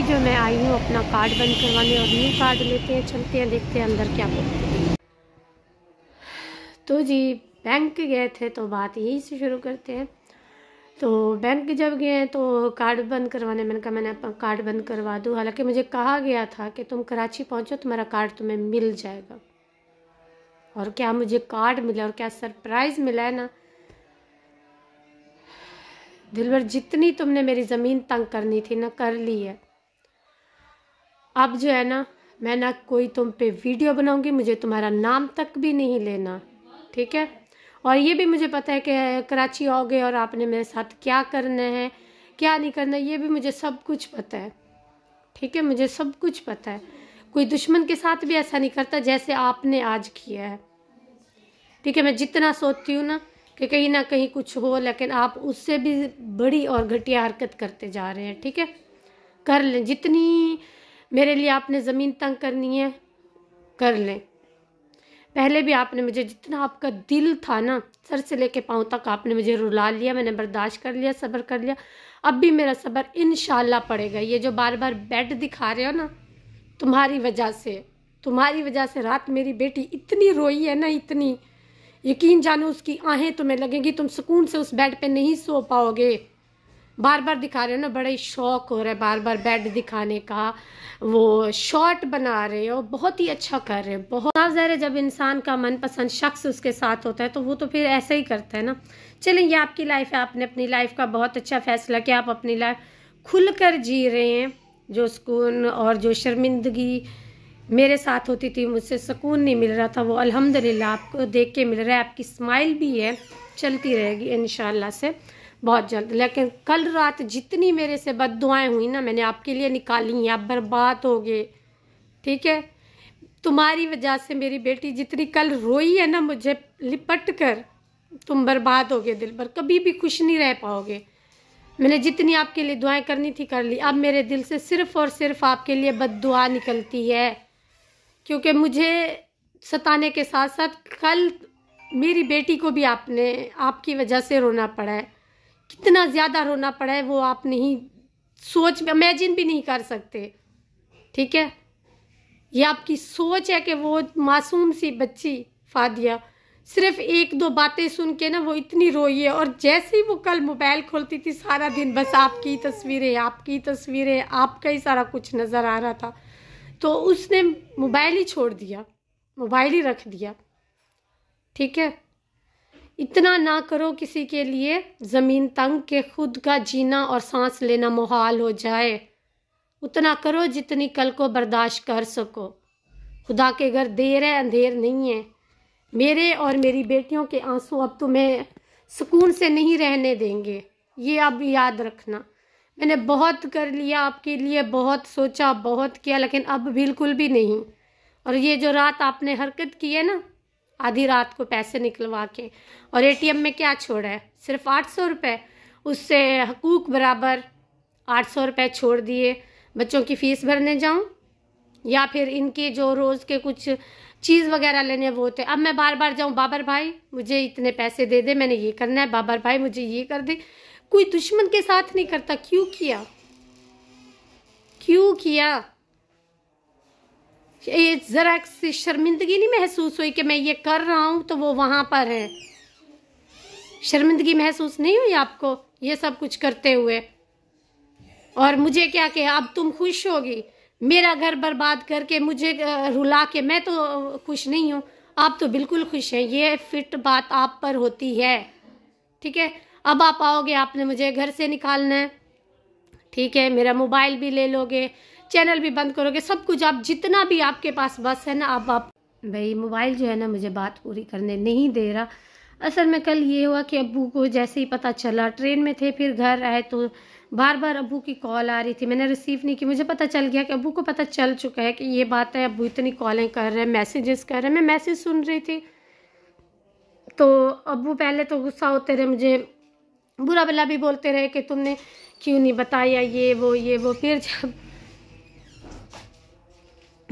अभी जो मैं आई हूँ अपना कार्ड बंद करवाने और न्यू कार्ड लेते हैं चलते हैं देखते हैं अंदर क्या बोलते हैं तो जी बैंक गए थे तो बात यहीं से शुरू करते हैं तो बैंक जब गए तो कार्ड बंद करवाने मैंने कहा मैंने कार्ड बंद करवा दूँ हालांकि मुझे कहा गया था कि तुम कराची पहुँचो तुम्हारा कार्ड तुम्हें मिल जाएगा और क्या मुझे कार्ड मिला और क्या सरप्राइज़ मिला है ना दिलवर जितनी तुमने मेरी ज़मीन तंग करनी थी ना कर ली है अब जो है ना मैं ना कोई तुम पे वीडियो बनाऊंगी मुझे तुम्हारा नाम तक भी नहीं लेना ठीक है और ये भी मुझे पता है कि कराची आओगे और आपने मेरे साथ क्या करना है क्या नहीं करना ये भी मुझे सब कुछ पता है ठीक है मुझे सब कुछ पता है कोई दुश्मन के साथ भी ऐसा नहीं करता जैसे आपने आज किया है ठीक है मैं जितना सोचती हूँ ना कि कहीं ना कहीं कुछ हो लेकिन आप उससे भी बड़ी और घटिया हरकत करते जा रहे हैं ठीक है कर लें जितनी मेरे लिए आपने ज़मीन तंग करनी है कर लें पहले भी आपने मुझे जितना आपका दिल था ना सर से लेके पाँव तक आपने मुझे रुला लिया मैंने बर्दाश्त कर लिया सब्र कर लिया अब भी मेरा सब्र इन पड़ेगा ये जो बार बार बेड दिखा रहे हो ना तुम्हारी वजह से तुम्हारी वजह से रात मेरी बेटी इतनी रोई है ना इतनी यकीन जानो उसकी आहें तुम्हें लगेंगी तुम सुकून से उस बेड पे नहीं सो पाओगे बार बार दिखा रहे हो ना बड़ा ही शौक हो रहा है बार बार बेड दिखाने का वो शॉर्ट बना रहे हो बहुत ही अच्छा कर रहे हो बहुत जहर है जब इंसान का मनपसंद शख्स उसके साथ होता है तो वो तो फिर ऐसा ही करता है ना चलें ये आपकी लाइफ है आपने अपनी लाइफ का बहुत अच्छा फैसला किया आप अपनी लाइफ खुल कर जी रहे हैं जो सुकून और जो शर्मिंदगी मेरे साथ होती थी मुझसे सुकून नहीं मिल रहा था वो अलहमदिल्ला आपको देख के मिल रहा है आपकी स्माइल भी है चलती रहेगी इन से बहुत जल्द लेकिन कल रात जितनी मेरे से बद दुआएँ हुई ना मैंने आपके लिए निकाली हैं आप बर्बाद हो गए ठीक है तुम्हारी वजह से मेरी बेटी जितनी कल रोई है ना मुझे लिपट कर तुम बर्बाद हो गए दिल पर कभी भी खुश नहीं रह पाओगे मैंने जितनी आपके लिए दुआएं करनी थी कर ली अब मेरे दिल से सिर्फ और सिर्फ आपके लिए बद दुआ निकलती है क्योंकि मुझे सताने के साथ साथ कल मेरी बेटी को भी आपने आपकी वजह से रोना पड़ा है कितना ज़्यादा रोना पड़ा है वो आप नहीं सोच इमेजिन भी नहीं कर सकते ठीक है ये आपकी सोच है कि वो मासूम सी बच्ची फादिया सिर्फ एक दो बातें सुन के ना वो इतनी रोई है और जैसे ही वो कल मोबाइल खोलती थी सारा दिन बस आपकी तस्वीरें आपकी तस्वीरें आपका ही सारा कुछ नज़र आ रहा था तो उसने मोबाइल ही छोड़ दिया मोबाइल ही रख दिया ठीक है इतना ना करो किसी के लिए ज़मीन तंग के खुद का जीना और सांस लेना मुहाल हो जाए उतना करो जितनी कल को बर्दाश्त कर सको खुदा के घर देर है अंधेर नहीं है मेरे और मेरी बेटियों के आंसू अब तुम्हें सुकून से नहीं रहने देंगे ये अब याद रखना मैंने बहुत कर लिया आपके लिए बहुत सोचा बहुत किया लेकिन अब बिल्कुल भी नहीं और ये जो रात आपने हरकत की है ना आधी रात को पैसे निकलवा के और एटीएम में क्या छोड़ा है सिर्फ आठ सौ रुपये उससे हकूक बराबर आठ सौ रुपये छोड़ दिए बच्चों की फ़ीस भरने जाऊँ या फिर इनके जो रोज़ के कुछ चीज़ वगैरह लेने वो होते अब मैं बार बार जाऊँ बाबर भाई मुझे इतने पैसे दे दे मैंने ये करना है बाबर भाई मुझे ये कर दे कोई दुश्मन के साथ नहीं करता क्यों किया क्यों किया ये ज़रा सी शर्मिंदगी नहीं महसूस हुई कि मैं ये कर रहा हूँ तो वो वहाँ पर है शर्मिंदगी महसूस नहीं हुई आपको ये सब कुछ करते हुए और मुझे क्या कह अब तुम खुश होगी मेरा घर बर्बाद करके मुझे रुला के मैं तो खुश नहीं हूँ आप तो बिल्कुल खुश हैं ये फिट बात आप पर होती है ठीक है अब आप आओगे आपने मुझे घर से निकालना है ठीक है मेरा मोबाइल भी ले लोगे चैनल भी बंद करोगे सब कुछ आप जितना भी आपके पास बस है ना आप आप भाई मोबाइल जो है ना मुझे बात पूरी करने नहीं दे रहा असल में कल ये हुआ कि अबू को जैसे ही पता चला ट्रेन में थे फिर घर आए तो बार बार अबू की कॉल आ रही थी मैंने रिसीव नहीं की मुझे पता चल गया कि अबू को पता चल चुका है कि ये बात है अबू इतनी कॉलें कर रहे हैं मैसेजेस कर रहे हैं मैं मैसेज सुन रही थी तो अबू पहले तो गुस्सा होते रहे मुझे बुरा भला भी बोलते रहे कि तुमने क्यों नहीं बताया ये वो ये वो फिर जब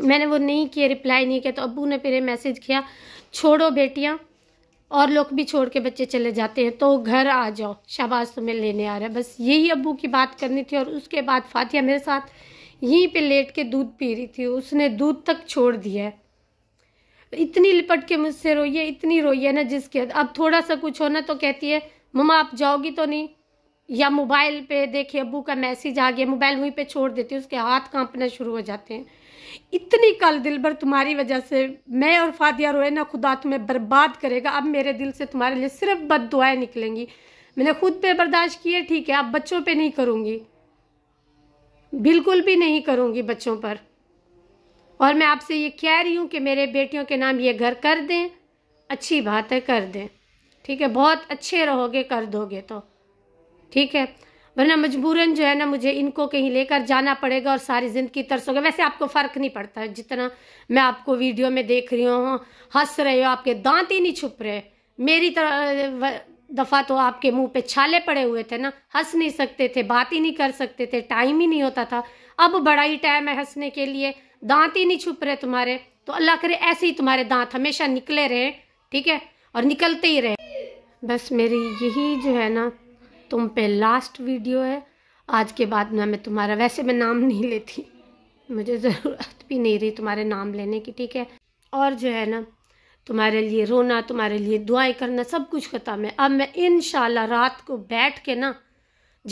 मैंने वो नहीं किया रिप्लाई नहीं किया तो अबू ने फिर मैसेज किया छोड़ो बेटियाँ और लोग भी छोड़ के बच्चे चले जाते हैं तो घर आ जाओ शाबाश तुम्हें लेने आ रहा है बस यही अबू की बात करनी थी और उसके बाद फातिया मेरे साथ यहीं पे लेट के दूध पी रही थी उसने दूध तक छोड़ दिया है इतनी लिपट के मुझसे रोई है इतनी रोई है ना जिसके अब थोड़ा सा कुछ होना तो कहती है ममा आप जाओगी तो नहीं या मोबाइल पे देखिए अबू का मैसेज आ गया मोबाइल वहीं पे छोड़ देती है उसके हाथ कांपना शुरू हो जाते हैं इतनी कल दिल भर तुम्हारी वजह से मैं और फादिया रोए ना खुदा तुम्हें बर्बाद करेगा अब मेरे दिल से तुम्हारे लिए सिर्फ बद दुआएँ निकलेंगी मैंने खुद पे बर्दाश्त किए ठीक है अब बच्चों पे नहीं करूँगी बिल्कुल भी नहीं करूँगी बच्चों पर और मैं आपसे ये कह रही हूँ कि मेरे बेटियों के नाम ये घर कर दें अच्छी बात है कर दें ठीक है बहुत अच्छे रहोगे कर दोगे तो ठीक है वरना मजबूरन जो है ना मुझे इनको कहीं लेकर जाना पड़ेगा और सारी ज़िंदगी तरसोगे वैसे आपको फ़र्क नहीं पड़ता है जितना मैं आपको वीडियो में देख रही हूँ हंस रहे हो आपके दांत ही नहीं छुप रहे मेरी तरह दफ़ा तो आपके मुंह पे छाले पड़े हुए थे ना हंस नहीं सकते थे बात ही नहीं कर सकते थे टाइम ही नहीं होता था अब बड़ा ही टाइम है हंसने के लिए दांत ही नहीं छुप रहे तुम्हारे तो अल्लाह करे ऐसे ही तुम्हारे दांत हमेशा निकले रहे ठीक है और निकलते ही रहे बस मेरी यही जो है ना तुम पे लास्ट वीडियो है आज के बाद ना मैं तुम्हारा वैसे मैं नाम नहीं लेती मुझे ज़रूरत भी नहीं रही तुम्हारे नाम लेने की ठीक है और जो है ना तुम्हारे लिए रोना तुम्हारे लिए दुआएं करना सब कुछ ख़त्म है अब मैं इन रात को बैठ के ना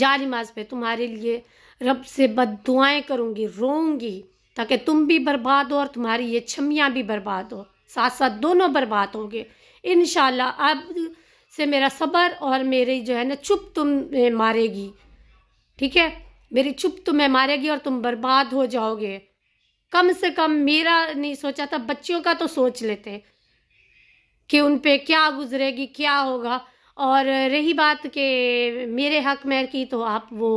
जा नमाज पे तुम्हारे लिए रब से बद दुआएँ करूँगी रोऊँगी ताकि तुम भी बर्बाद हो और तुम्हारी ये छमियाँ भी बर्बाद हो साथ साथ दोनों बर्बाद होंगे इन अब से मेरा सब्र और मेरी जो है ना चुप तुम मारेगी ठीक है मेरी चुप तुम्हें मारेगी और तुम बर्बाद हो जाओगे कम से कम मेरा नहीं सोचा था बच्चियों का तो सोच लेते कि उन पे क्या गुजरेगी क्या होगा और रही बात के मेरे हक में की तो आप वो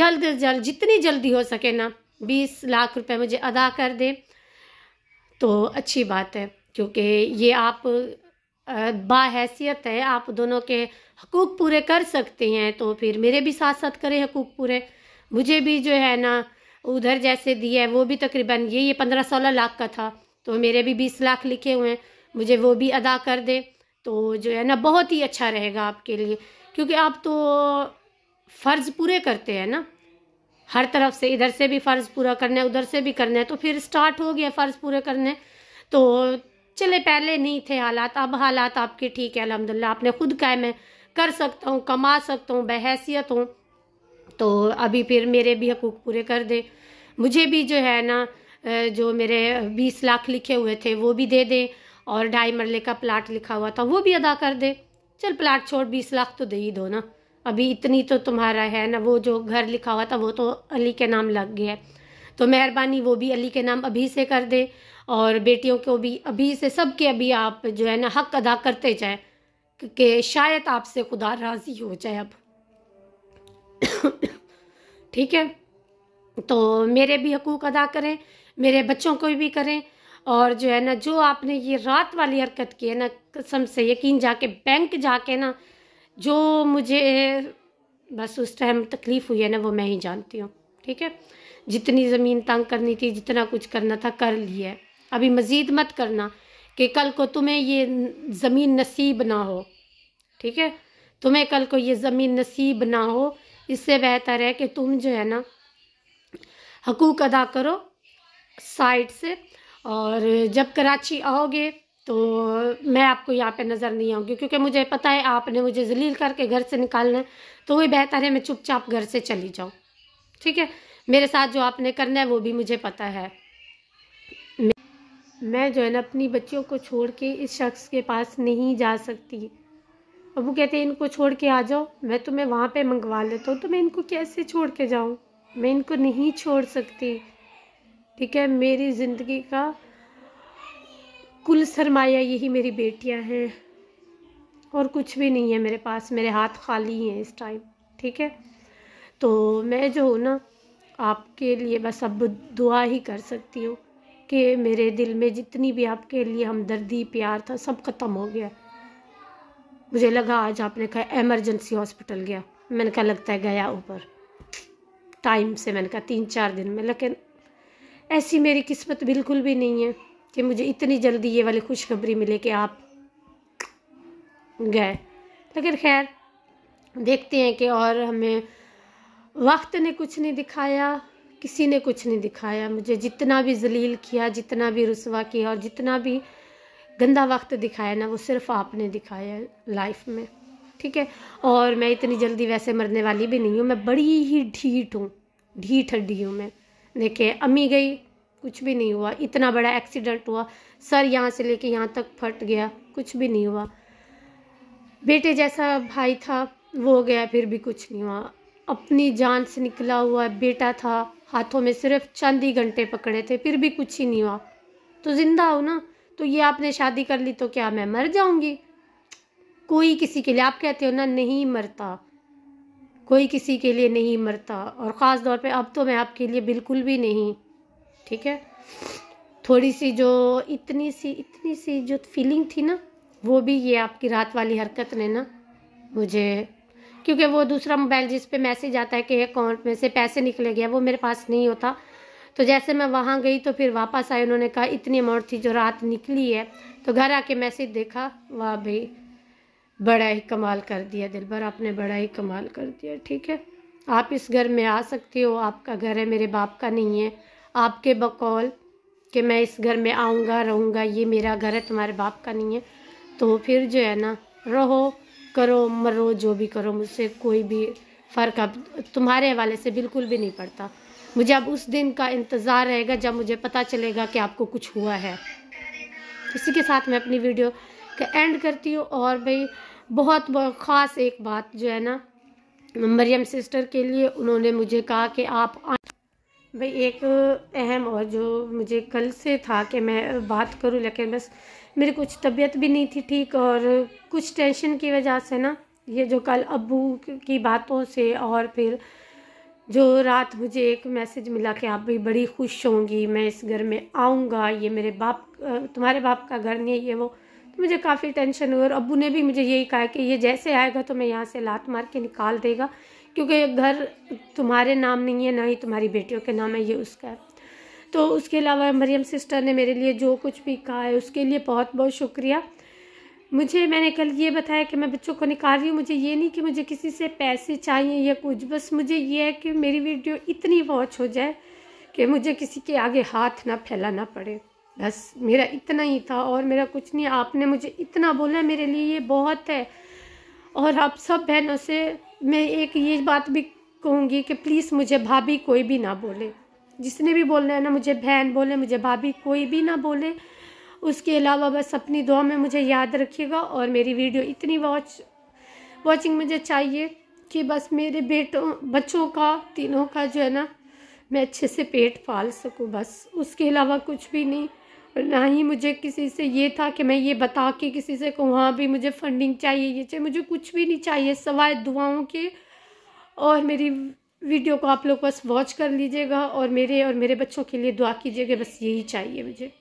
जल्द जल्द जितनी जल्दी हो सके ना बीस लाख रुपए मुझे अदा कर दें तो अच्छी बात है क्योंकि ये आप बाहैसियत है आप दोनों के हकूक़ पूरे कर सकते हैं तो फिर मेरे भी साथ साथ करें हकूक़ पूरे मुझे भी जो है ना उधर जैसे दिया है वो भी तकरीबन ये ये पंद्रह सोलह लाख का था तो मेरे भी बीस लाख लिखे हुए हैं मुझे वो भी अदा कर दे तो जो है ना बहुत ही अच्छा रहेगा आपके लिए क्योंकि आप तो फ़र्ज़ पूरे करते हैं ना हर तरफ से इधर से भी फ़र्ज़ पूरा करना है उधर से भी करना है तो फिर स्टार्ट हो गया फ़र्ज़ पूरे करने तो चले पहले नहीं थे हालात अब हालात आपके ठीक है अलहमदिल्ला आपने खुद कहा मैं कर सकता हूँ कमा सकता हूँ बहसीत हूँ तो अभी फिर मेरे भी हकूक पूरे कर दे मुझे भी जो है ना जो मेरे बीस लाख लिखे हुए थे वो भी दे दें और ढाई मरले का प्लाट लिखा हुआ था वो भी अदा कर दे चल प्लाट छोड़ बीस लाख तो दे ही दो ना अभी इतनी तो तुम्हारा है ना वो जो घर लिखा हुआ था वो तो अली के नाम लग गया है तो मेहरबानी वो भी अली के नाम अभी से कर दे और बेटियों को भी अभी से सब के अभी आप जो है ना हक अदा करते जाए कि शायद आपसे खुदा राज़ी हो जाए अब ठीक है तो मेरे भी हकूक़ अदा करें मेरे बच्चों को भी करें और जो है ना जो आपने ये रात वाली हरकत की है ना कसम से यकीन जाके बैंक जाके ना जो मुझे बस उस टाइम तकलीफ़ हुई है ना वो मैं ही जानती हूँ ठीक है जितनी ज़मीन तंग करनी थी जितना कुछ करना था कर लिया है अभी मज़ीद मत करना कि कल को तुम्हें ये ज़मीन नसीब ना हो ठीक है तुम्हें कल को ये ज़मीन नसीब ना हो इससे बेहतर है कि तुम जो है ना हकूक़ अदा करो साइड से और जब कराची आओगे तो मैं आपको यहाँ पे नज़र नहीं आऊँगी क्योंकि मुझे पता है आपने मुझे जलील करके घर से निकालना है तो वही बेहतर है मैं चुपचाप घर से चली जाऊँ ठीक है मेरे साथ जो आपने करना है वो भी मुझे पता है मैं जो है ना अपनी बच्चियों को छोड़ के इस शख्स के पास नहीं जा सकती अबू कहते हैं इनको छोड़ के आ जाओ मैं तुम्हें वहाँ पे मंगवा लेता हूँ तो मैं इनको कैसे छोड़ के जाऊँ मैं इनको नहीं छोड़ सकती ठीक है मेरी ज़िंदगी का कुल सरमाया यही मेरी बेटियाँ हैं और कुछ भी नहीं है मेरे पास मेरे हाथ खाली हैं इस टाइम ठीक है तो मैं जो हूँ ना आपके लिए बस अब दुआ ही कर सकती हूँ कि मेरे दिल में जितनी भी आपके लिए हमदर्दी प्यार था सब ख़त्म हो गया मुझे लगा आज आपने कहा एमरजेंसी हॉस्पिटल गया मैंने कहा लगता है गया ऊपर टाइम से मैंने कहा तीन चार दिन में लेकिन ऐसी मेरी किस्मत बिल्कुल भी नहीं है कि मुझे इतनी जल्दी ये वाली खुशखबरी मिले कि आप गए लेकिन खैर देखते हैं कि और हमें वक्त ने कुछ नहीं दिखाया किसी ने कुछ नहीं दिखाया मुझे जितना भी जलील किया जितना भी रसवा किया और जितना भी गंदा वक्त दिखाया ना वो सिर्फ आपने दिखाया लाइफ में ठीक है और मैं इतनी जल्दी वैसे मरने वाली भी नहीं हूँ मैं बड़ी ही ढीठ हूँ ढीठ हड्डी हूँ मैं देखे अम्मी गई कुछ भी नहीं हुआ इतना बड़ा एक्सीडेंट हुआ सर यहाँ से लेके यहाँ तक फट गया कुछ भी नहीं हुआ बेटे जैसा भाई था वो गया फिर भी कुछ नहीं हुआ अपनी जान से निकला हुआ बेटा था हाथों में सिर्फ चंद ही घंटे पकड़े थे फिर भी कुछ ही नहीं हुआ तो जिंदा हो ना तो ये आपने शादी कर ली तो क्या मैं मर जाऊंगी कोई किसी के लिए आप कहते हो ना नहीं मरता कोई किसी के लिए नहीं मरता और ख़ास तौर पे अब तो मैं आपके लिए बिल्कुल भी नहीं ठीक है थोड़ी सी जो इतनी सी इतनी सी जो फीलिंग थी ना वो भी ये आपकी रात वाली हरकत ने ना मुझे क्योंकि वो दूसरा मोबाइल जिस पे मैसेज आता है कि अकाउंट में से पैसे निकले गया वो मेरे पास नहीं होता तो जैसे मैं वहाँ गई तो फिर वापस आई उन्होंने कहा इतनी अमाउंट थी जो रात निकली है तो घर आके मैसेज देखा वाह भाई बड़ा ही कमाल कर दिया दिल भर आपने बड़ा ही कमाल कर दिया ठीक है आप इस घर में आ सकते हो आपका घर है मेरे बाप का नहीं है आपके बकौल कि मैं इस घर में आऊँगा रहूँगा ये मेरा घर है तुम्हारे बाप का नहीं है तो फिर जो है ना रहो करो मरो जो भी करो मुझसे कोई भी फ़र्क अब तुम्हारे हवाले से बिल्कुल भी नहीं पड़ता मुझे अब उस दिन का इंतज़ार रहेगा जब मुझे पता चलेगा कि आपको कुछ हुआ है इसी के साथ मैं अपनी वीडियो का एंड करती हूँ और भाई बहुत, बहुत ख़ास एक बात जो है ना मरियम सिस्टर के लिए उन्होंने मुझे कहा कि आप भाई एक अहम और जो मुझे कल से था कि मैं बात करूं लेकिन बस मेरी कुछ तबीयत भी नहीं थी ठीक और कुछ टेंशन की वजह से ना ये जो कल अबू की बातों से और फिर जो रात मुझे एक मैसेज मिला कि आप भी बड़ी खुश होंगी मैं इस घर में आऊँगा ये मेरे बाप तुम्हारे बाप का घर नहीं है ये वो तो मुझे काफ़ी टेंशन हुई और अबू ने भी मुझे यही कहा कि ये जैसे आएगा तो मैं यहाँ से लात मार के निकाल देगा क्योंकि घर तुम्हारे नाम नहीं है ना ही तुम्हारी बेटियों के नाम है ये उसका है तो उसके अलावा मरियम सिस्टर ने मेरे लिए जो कुछ भी कहा है उसके लिए बहुत बहुत शुक्रिया मुझे मैंने कल ये बताया कि मैं बच्चों को निकाल रही हूँ मुझे ये नहीं कि मुझे किसी से पैसे चाहिए या कुछ बस मुझे ये है कि मेरी वीडियो इतनी वॉच हो जाए कि मुझे किसी के आगे हाथ ना फैलाना पड़े बस मेरा इतना ही था और मेरा कुछ नहीं आपने मुझे इतना बोला मेरे लिए ये बहुत है और आप सब बहनों से मैं एक ये बात भी कहूँगी कि प्लीज़ मुझे भाभी कोई भी ना बोले जिसने भी बोलना है ना मुझे बहन बोले मुझे भाभी कोई भी ना बोले उसके अलावा बस अपनी दुआ में मुझे याद रखिएगा और मेरी वीडियो इतनी वॉच वॉचिंग मुझे चाहिए कि बस मेरे बेटों बच्चों का तीनों का जो है ना मैं अच्छे से पेट पाल सकूं बस उसके अलावा कुछ भी नहीं और ना ही मुझे किसी से ये था कि मैं ये बता के किसी से कहूँ हाँ भी मुझे फंडिंग चाहिए ये चाहिए मुझे कुछ भी नहीं चाहिए सवाए दुआओं के और मेरी वीडियो को आप लोग बस वॉच कर लीजिएगा और मेरे और मेरे बच्चों के लिए दुआ कीजिएगा बस यही चाहिए मुझे